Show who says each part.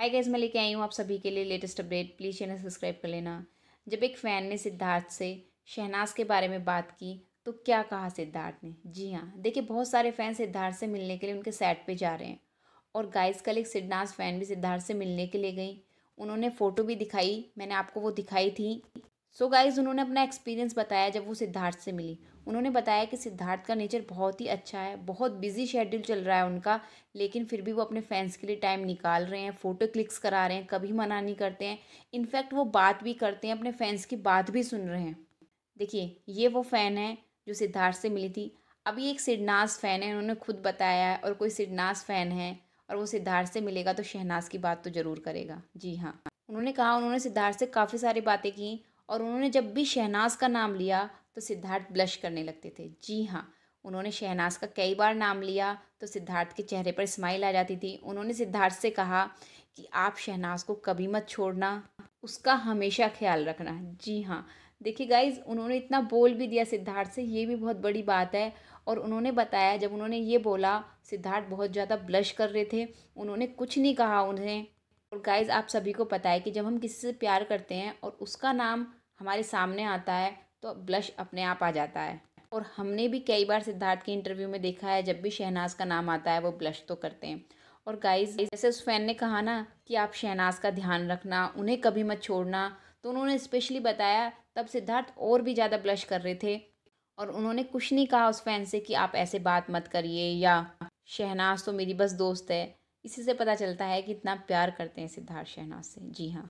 Speaker 1: hi guys मैं लेके आई हूँ आप सभी के लिए latest update please channel subscribe कर लेना जब एक फ़ैन ने सिद्धार्थ से शहनाज के बारे में बात की तो क्या कहा सिद्धार्थ ने जी हाँ देखिए बहुत सारे फ़ैन सिद्धार्थ से मिलने के लिए उनके सेट पे जा रहे हैं और गाइस कल एक सिद्धार्थ फ़ैन भी सिद्धार्थ से मिलने के लिए गई उन्होंने फ़ोटो भी दिखाई मैंने आपको वो दिखाई थी सो so गाइज उन्होंने अपना एक्सपीरियंस बताया जब वो सिद्धार्थ से मिली उन्होंने बताया कि सिद्धार्थ का नेचर बहुत ही अच्छा है बहुत बिजी शेड्यूल चल रहा है उनका लेकिन फिर भी वो अपने फैंस के लिए टाइम निकाल रहे हैं फ़ोटो क्लिक्स करा रहे हैं कभी मना नहीं करते हैं इनफैक्ट वो बात भी करते हैं अपने फैंस की बात भी सुन रहे हैं देखिए ये वो फ़ैन है जो सिद्धार्थ से मिली थी अब ये एक सिडनास फ़ैन है उन्होंने खुद बताया है और कोई सिडनास फ़ैन है और वो सिद्धार्थ से मिलेगा तो शहनाज की बात तो ज़रूर करेगा जी हाँ उन्होंने कहा उन्होंने सिद्धार्थ से काफ़ी सारी बातें की और उन्होंने जब भी शहनाज का नाम लिया तो सिद्धार्थ ब्लश करने लगते थे जी हाँ उन्होंने शहनाज का कई बार नाम लिया तो सिद्धार्थ के चेहरे पर स्माइल आ जाती थी उन्होंने सिद्धार्थ से कहा कि आप शहनाज को कभी मत छोड़ना उसका हमेशा ख्याल रखना जी हाँ देखिए गाइज उन्होंने इतना बोल भी दिया सिद्धार्थ से ये भी बहुत बड़ी बात है और उन्होंने बताया जब उन्होंने ये बोला सिद्धार्थ बहुत ज़्यादा ब्लश कर रहे थे उन्होंने कुछ नहीं कहा उन्हें और गाइज आप सभी को पता है कि जब हम किसी से प्यार करते हैं और उसका नाम हमारे सामने आता है तो ब्लश अपने आप आ जाता है और हमने भी कई बार सिद्धार्थ के इंटरव्यू में देखा है जब भी शहनाज का नाम आता है वो ब्लश तो करते हैं और गाइज जैसे उस फैन ने कहा ना कि आप शहनाज का ध्यान रखना उन्हें कभी मत छोड़ना तो उन्होंने स्पेशली बताया तब सिद्धार्थ और भी ज़्यादा ब्लश कर रहे थे और उन्होंने कुछ नहीं कहा उस फैन से कि आप ऐसे बात मत करिए या शहनाज तो मेरी बस दोस्त है इसी से पता चलता है कि इतना प्यार करते हैं सिद्धार्थ शहनाज से जी हाँ